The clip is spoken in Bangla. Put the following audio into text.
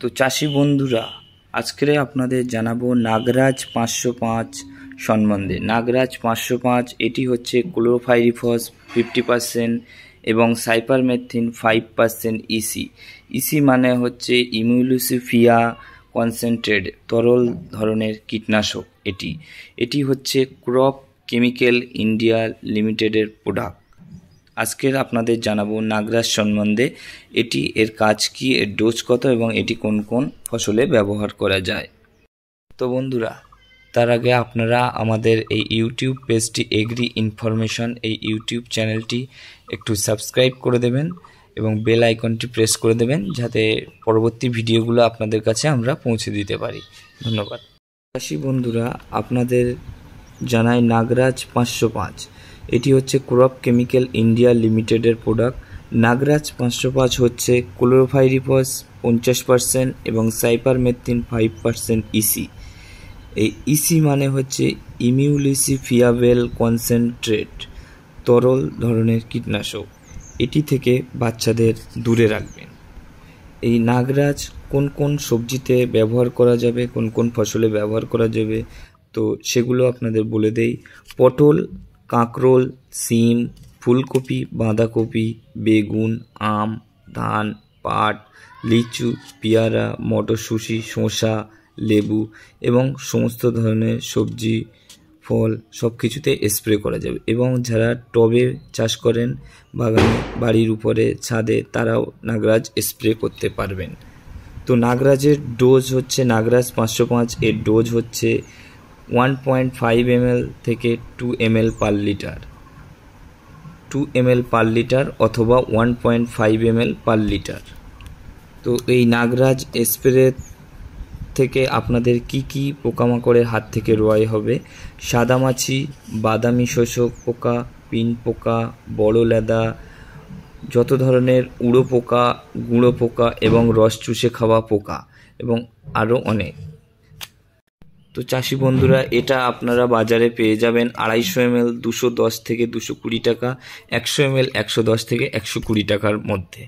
তো চাষি বন্ধুরা আজকে আপনাদের জানাবো নাগরাজ পাঁচশো পাঁচ সম্বন্ধে নাগরাজ পাঁচশো পাঁচ এটি হচ্ছে ক্লোরোফাইরিফস ফিফটি পারসেন্ট এবং cypermethrin five percent EC e EC e মানে হচ্ছে ইমিউলুসিফিয়া কনসেন্ট্রেড তরল ধরনের কীটনাশক এটি এটি হচ্ছে ক্রপ কেমিক্যাল ইন্ডিয়া লিমিটেডের প্রোডাক্ট আজকের আপনাদের জানাবো নাগরাজ সম্বন্ধে এটি এর কাজ কি এর ডোজ কত এবং এটি কোন কোন ফসলে ব্যবহার করা যায় তো বন্ধুরা তার আগে আপনারা আমাদের এই ইউটিউব পেজটি এগ্রি ইনফরমেশন এই ইউটিউব চ্যানেলটি একটু সাবস্ক্রাইব করে দেবেন এবং বেল আইকনটি প্রেস করে দেবেন যাতে পরবর্তী ভিডিওগুলো আপনাদের কাছে আমরা পৌঁছে দিতে পারি ধন্যবাদ চাষি বন্ধুরা আপনাদের জানায় নাগরাজ পাঁচশো পাঁচ এটি হচ্ছে ক্রপ কেমিক্যাল ইন্ডিয়া লিমিটেডের প্রোডাক্ট নাগরাজ পাঁচশো পাঁচ হচ্ছে ক্লোরোফাইরিফস পঞ্চাশ পার্সেন্ট এবং cypermethrin five percent EC e এই ইসি e মানে হচ্ছে ইমিউলিসি ফিয়াবেল কনসেন্ট্রেট তরল ধরনের কীটনাশক এটি থেকে বাচ্চাদের দূরে রাখবেন এই নাগরাজ কোন কোন সবজিতে ব্যবহার করা যাবে কোন কোন ফসলে ব্যবহার করা যাবে তো সেগুলো আপনাদের বলে দেই পটল কাঁকরোল সিম ফুলকপি বাঁধাকপি বেগুন আম ধান পাট লিচু পেয়ারা মটরশুঁটি শসা লেবু এবং সমস্ত ধরনের সবজি ফল সব কিছুতে স্প্রে করা যাবে এবং যারা টবে চাষ করেন বাগানে বাড়ির উপরে ছাদে তারাও নাগরাজ স্প্রে করতে পারবেন তো নাগরাজের ডোজ হচ্ছে নাগরাজ পাঁচশো পাঁচ এর ডোজ হচ্ছে one point five M L থেকে two M L per litre two M L per litre অথবা one point five ML per litre তো এই নাগরাজ স্প্রে থেকে আপনাদের কি কি পোকামাকড়ের হাত থেকে রোয়াই হবে সাদামাছি বাদামি শোষক পোকা পিন পোকা বড় লেদা যত ধরনের উড়ো পোকা গুঁড়ো পোকা এবং রস চুষে খাওয়া পোকা এবং আরও অনেক তো চাষি বন্ধুরা এটা আপনারা বাজারে পেয়ে যাবেন আড়াইশো এম এল দুশো দশ থেকে দুশো কুড়ি টাকা একশো এম এল একশো দশ থেকে একশো কুড়ি টাকার মধ্যে